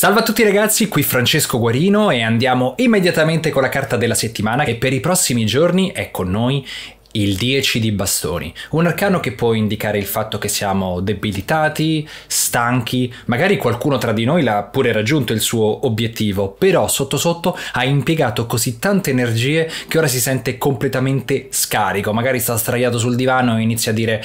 Salve a tutti ragazzi, qui Francesco Guarino e andiamo immediatamente con la carta della settimana che per i prossimi giorni è con noi il 10 di bastoni, un arcano che può indicare il fatto che siamo debilitati, stanchi, magari qualcuno tra di noi l'ha pure raggiunto il suo obiettivo, però sotto sotto ha impiegato così tante energie che ora si sente completamente scarico, magari sta straiato sul divano e inizia a dire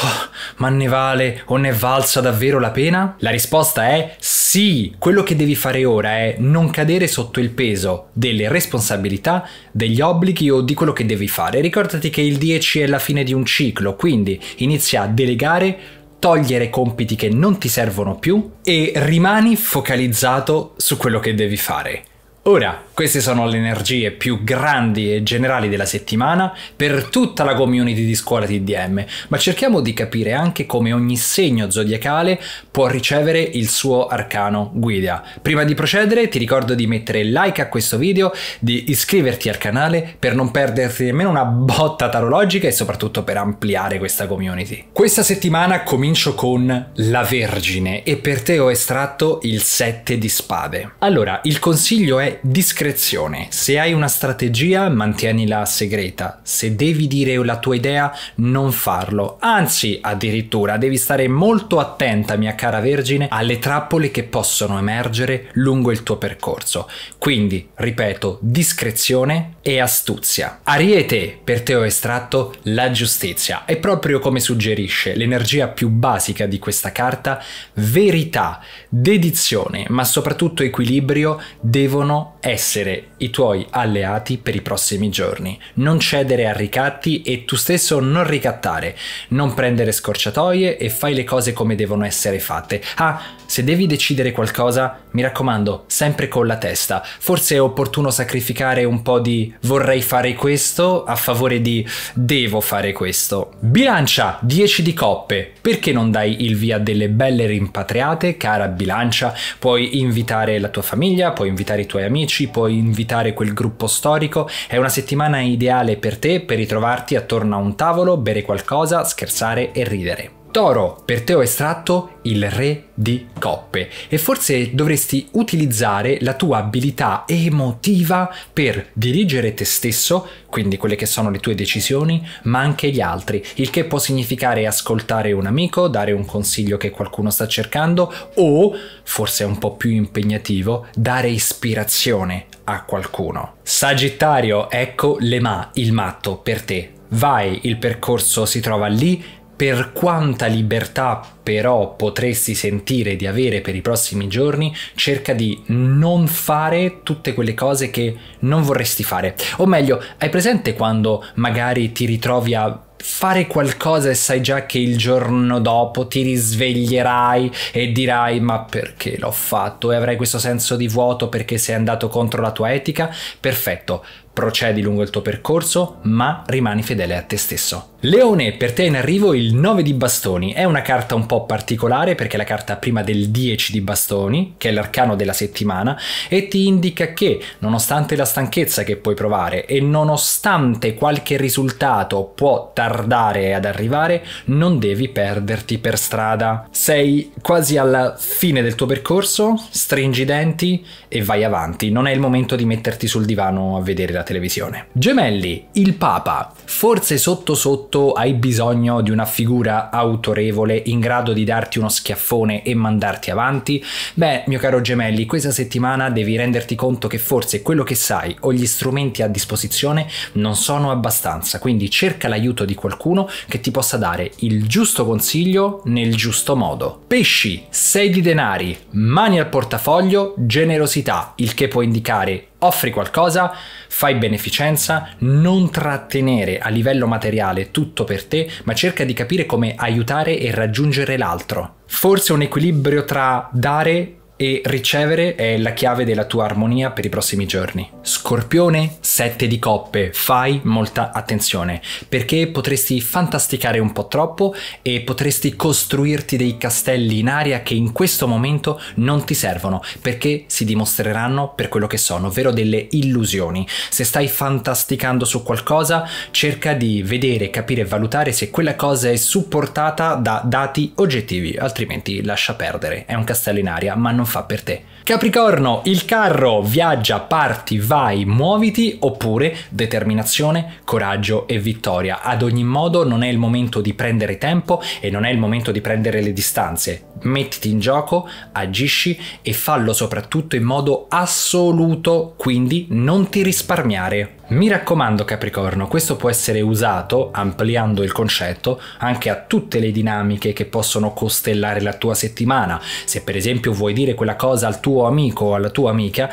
oh, ma ne vale o ne valsa davvero la pena? La risposta è sì, quello che devi fare ora è non cadere sotto il peso delle responsabilità, degli obblighi o di quello che devi fare. Ricordati che che il 10 è la fine di un ciclo, quindi inizia a delegare, togliere compiti che non ti servono più e rimani focalizzato su quello che devi fare. Ora, queste sono le energie più grandi e generali della settimana per tutta la community di scuola TDM, ma cerchiamo di capire anche come ogni segno zodiacale può ricevere il suo arcano guida. Prima di procedere ti ricordo di mettere like a questo video, di iscriverti al canale per non perderti nemmeno una botta tarologica e soprattutto per ampliare questa community. Questa settimana comincio con la Vergine e per te ho estratto il 7 di spade. Allora, il consiglio è discrezione. Se hai una strategia, mantienila segreta. Se devi dire la tua idea, non farlo. Anzi, addirittura, devi stare molto attenta, mia cara Vergine, alle trappole che possono emergere lungo il tuo percorso. Quindi, ripeto, discrezione e astuzia. Ariete, per te ho estratto la giustizia. E proprio come suggerisce l'energia più basica di questa carta, verità, dedizione, ma soprattutto equilibrio devono 있어요. essere i tuoi alleati per i prossimi giorni, non cedere a ricatti e tu stesso non ricattare, non prendere scorciatoie e fai le cose come devono essere fatte. Ah, se devi decidere qualcosa, mi raccomando, sempre con la testa. Forse è opportuno sacrificare un po' di vorrei fare questo a favore di devo fare questo. Bilancia 10 di coppe, perché non dai il via delle belle rimpatriate, cara bilancia? Puoi invitare la tua famiglia, puoi invitare i tuoi amici amici, puoi invitare quel gruppo storico, è una settimana ideale per te per ritrovarti attorno a un tavolo, bere qualcosa, scherzare e ridere. Toro, per ho Estratto, il re di coppe e forse dovresti utilizzare la tua abilità emotiva per dirigere te stesso, quindi quelle che sono le tue decisioni, ma anche gli altri, il che può significare ascoltare un amico, dare un consiglio che qualcuno sta cercando o, forse un po' più impegnativo, dare ispirazione a qualcuno. Sagittario, ecco le ma, il matto per te. Vai, il percorso si trova lì per quanta libertà però potresti sentire di avere per i prossimi giorni, cerca di non fare tutte quelle cose che non vorresti fare. O meglio, hai presente quando magari ti ritrovi a fare qualcosa e sai già che il giorno dopo ti risveglierai e dirai ma perché l'ho fatto e avrai questo senso di vuoto perché sei andato contro la tua etica, perfetto, procedi lungo il tuo percorso, ma rimani fedele a te stesso. Leone, per te è in arrivo il 9 di bastoni. È una carta un po' particolare perché è la carta prima del 10 di bastoni, che è l'arcano della settimana, e ti indica che, nonostante la stanchezza che puoi provare e nonostante qualche risultato può tardare tardare ad arrivare, non devi perderti per strada. Sei quasi alla fine del tuo percorso, stringi i denti e vai avanti. Non è il momento di metterti sul divano a vedere la televisione. Gemelli, il Papa. Forse sotto sotto hai bisogno di una figura autorevole in grado di darti uno schiaffone e mandarti avanti? Beh, mio caro Gemelli, questa settimana devi renderti conto che forse quello che sai o gli strumenti a disposizione non sono abbastanza, quindi cerca l'aiuto di qualcuno che ti possa dare il giusto consiglio nel giusto modo. Pesci, sei di denari, mani al portafoglio, generosità, il che può indicare offri qualcosa, fai beneficenza, non trattenere a livello materiale tutto per te, ma cerca di capire come aiutare e raggiungere l'altro. Forse un equilibrio tra dare e ricevere è la chiave della tua armonia per i prossimi giorni. Scorpione, 7 di coppe, fai molta attenzione perché potresti fantasticare un po' troppo e potresti costruirti dei castelli in aria che in questo momento non ti servono perché si dimostreranno per quello che sono, ovvero delle illusioni. Se stai fantasticando su qualcosa, cerca di vedere, capire e valutare se quella cosa è supportata da dati oggettivi, altrimenti lascia perdere. È un castello in aria, ma non non fa per te. Capricorno, il carro viaggia, parti, vai, muoviti oppure determinazione, coraggio e vittoria. Ad ogni modo non è il momento di prendere tempo e non è il momento di prendere le distanze. Mettiti in gioco, agisci e fallo soprattutto in modo assoluto, quindi non ti risparmiare. Mi raccomando Capricorno, questo può essere usato, ampliando il concetto, anche a tutte le dinamiche che possono costellare la tua settimana. Se per esempio vuoi dire quella cosa al tuo tuo amico o alla tua amica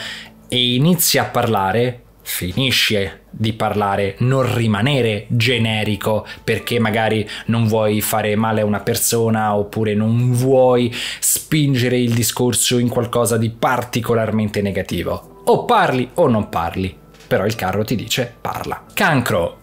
e inizi a parlare, finisci di parlare, non rimanere generico perché magari non vuoi fare male a una persona oppure non vuoi spingere il discorso in qualcosa di particolarmente negativo. O parli o non parli, però il carro ti dice parla. Cancro,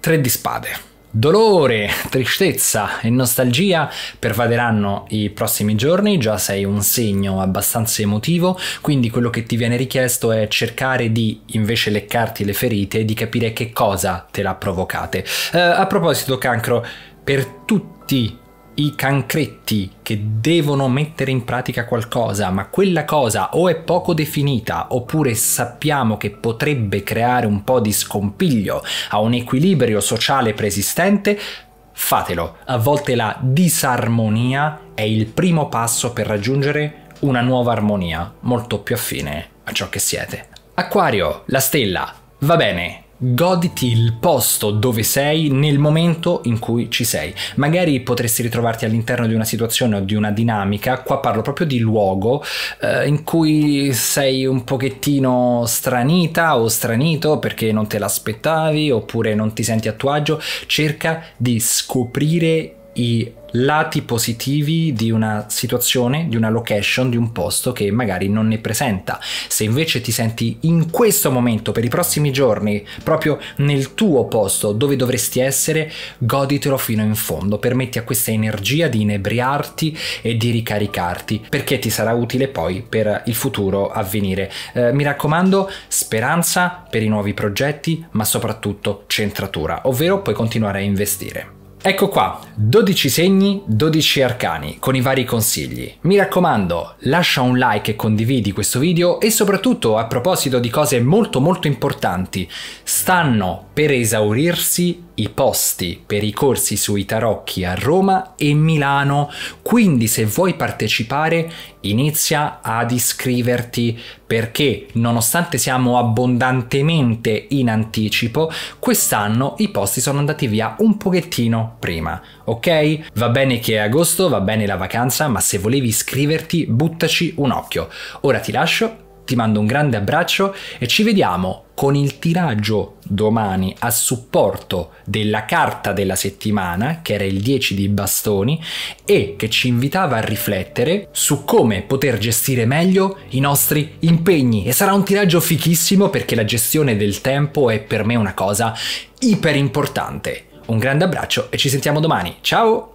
tre di spade. Dolore, tristezza e nostalgia pervaderanno i prossimi giorni, già sei un segno abbastanza emotivo, quindi quello che ti viene richiesto è cercare di invece leccarti le ferite e di capire che cosa te l'ha provocate. Eh, a proposito, cancro, per tutti i cancretti che devono mettere in pratica qualcosa, ma quella cosa o è poco definita oppure sappiamo che potrebbe creare un po' di scompiglio a un equilibrio sociale preesistente, fatelo. A volte la disarmonia è il primo passo per raggiungere una nuova armonia molto più affine a ciò che siete. Acquario, la stella, va bene, Goditi il posto dove sei nel momento in cui ci sei. Magari potresti ritrovarti all'interno di una situazione o di una dinamica, qua parlo proprio di luogo, eh, in cui sei un pochettino stranita o stranito perché non te l'aspettavi oppure non ti senti a tuo agio. Cerca di scoprire i lati positivi di una situazione, di una location, di un posto che magari non ne presenta. Se invece ti senti in questo momento, per i prossimi giorni, proprio nel tuo posto dove dovresti essere, goditelo fino in fondo, permetti a questa energia di inebriarti e di ricaricarti, perché ti sarà utile poi per il futuro avvenire. Eh, mi raccomando, speranza per i nuovi progetti, ma soprattutto centratura, ovvero puoi continuare a investire. Ecco qua, 12 segni, 12 arcani, con i vari consigli. Mi raccomando, lascia un like e condividi questo video e soprattutto, a proposito di cose molto molto importanti, stanno per esaurirsi i posti per i corsi sui tarocchi a Roma e Milano, quindi se vuoi partecipare inizia ad iscriverti perché nonostante siamo abbondantemente in anticipo, quest'anno i posti sono andati via un pochettino prima, ok? Va bene che è agosto, va bene la vacanza, ma se volevi iscriverti buttaci un occhio. Ora ti lascio ti mando un grande abbraccio e ci vediamo con il tiraggio domani a supporto della carta della settimana, che era il 10 di bastoni, e che ci invitava a riflettere su come poter gestire meglio i nostri impegni. E sarà un tiraggio fichissimo perché la gestione del tempo è per me una cosa iper importante. Un grande abbraccio e ci sentiamo domani. Ciao!